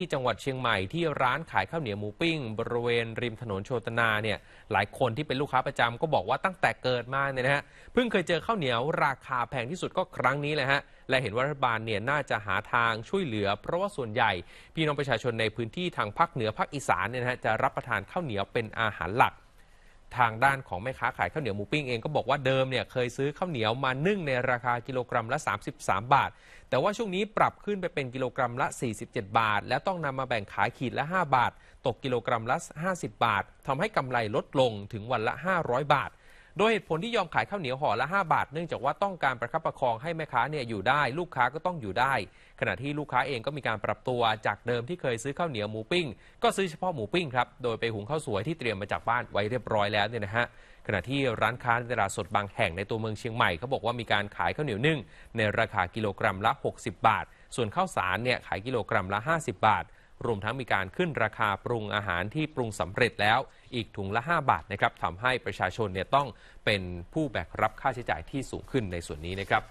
ที่จังหวัดเชียงใหม่ที่ร้านขายข้าวเหนียวหมูปิ้ง บริเวณริมถนนโชตนาเนี่ยหลายคนที่เป็นลูกค้าประจำก็บอกว่าตั้งแต่เกิดมาเนี่ยนะฮะเพิ่งเคยเจอข้าวเหนียว ราคาแพงที่สุดก็ครั้งนี้แหละฮะและเห็นว่ารัฐบาลเนี่ยน่าจะหาทางช่วยเหลือเพราะว่าส่วนใหญ่ พี่น้องประชาชนในพื้นที่ทางภาคเหนือภาคอีสานเนี่ยนะฮะจะรับประทานข้าวเหนียวเป็นอาหารหลักทางด้านของแม่ค้าขายข้าวเหนียวหมูปิ้งเองก็บอกว่าเดิมเนี่ยเคยซื้อข้าวเหนียวมานึ่งในราคากิโลกรัมละ 33 บาท แต่ว่าช่วงนี้ปรับขึ้นไปเป็นกิโลกรัมละ 47 บาท แล้วต้องนำมาแบ่งขายขีดละ 5 บาท ตกกิโลกรัมละ 50 บาท ทำให้กำไรลดลงถึงวันละ 500 บาทโดยเหตุผลที่ยอมขายข้าวเหนียวห่อละ5บาท เนื่องจากว่าต้องการประคับประคองให้แม่ค้าเนี่ยอยู่ได้ ลูกค้าก็ต้องอยู่ได้ ขณะที่ลูกค้าเองก็มีการปรับตัวจากเดิมที่เคยซื้อข้าวเหนียวหมูปิ้งก็ซื้อเฉพาะหมูปิ้งครับโดยไปหุงข้าวสวยที่เตรียมมาจากบ้านไว้เรียบร้อยแล้วเนี่ยนะฮะขณะที่ร้านค้าในตลาดสดบางแห่งในตัวเมืองเชียงใหม่เขาบอกว่ามีการขายข้าวเหนียวนึ่งในราคากิโลกรัมละ 60 บาท ส่วนข้าวสารเนี่ยขายกิโลกรัมละ 50 บาทรวมทั้งมีการขึ้นราคาปรุงอาหารที่ปรุงสำเร็จแล้ว อีกถุงละ 5 บาทนะครับทำให้ประชาชนเนี่ยต้องเป็นผู้แบกรับค่าใช้จ่ายที่สูงขึ้นในส่วนนี้นะครับ